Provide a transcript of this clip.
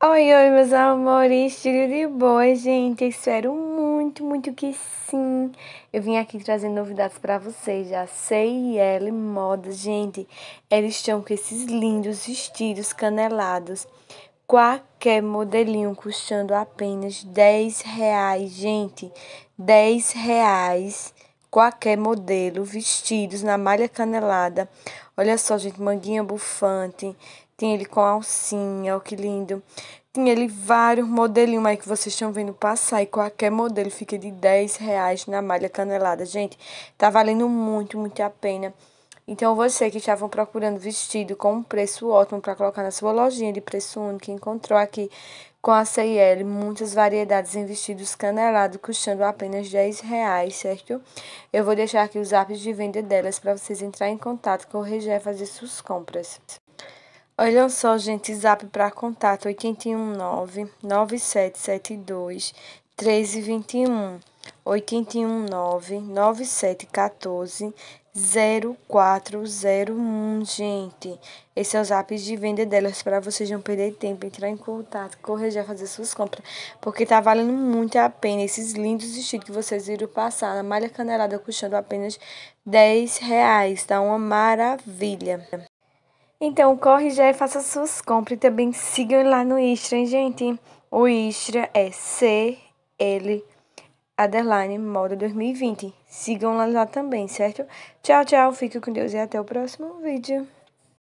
Oi, oi, meus amores, tudo de boa, gente? Espero muito, muito que sim. Eu vim aqui trazendo novidades para vocês, a C&L Moda, gente. Eles estão com esses lindos vestidos canelados. Qualquer modelinho custando apenas 10 reais, gente. 10 reais qualquer modelo, vestidos na malha canelada. Olha só, gente, manguinha bufante, tem ele com alcinha, olha que lindo. Tem ele vários modelinhos aí que vocês estão vendo passar. E qualquer modelo fica de 10 reais na malha canelada. Gente, tá valendo muito, muito a pena. Então, você que estavam procurando vestido com um preço ótimo para colocar na sua lojinha de preço único, encontrou aqui com a CIL muitas variedades em vestidos canelados, custando apenas 10 reais, certo? Eu vou deixar aqui os apps de venda delas para vocês entrar em contato com o Regé e fazer suas compras. Olha só, gente, zap para contato 819 9772 1321. 819 9714 0401, gente. Esse é o zap de venda delas para vocês não perder tempo, entrar em contato, correr já fazer suas compras, porque tá valendo muito a pena esses lindos vestidos que vocês viram passar na malha canelada custando apenas 10 reais, tá uma maravilha. Então, corre já e faça suas compras. E também sigam lá no Istra, hein, gente? O Istra é CL Adeline Moda 2020. Sigam lá, lá também, certo? Tchau, tchau. Fique com Deus e até o próximo vídeo.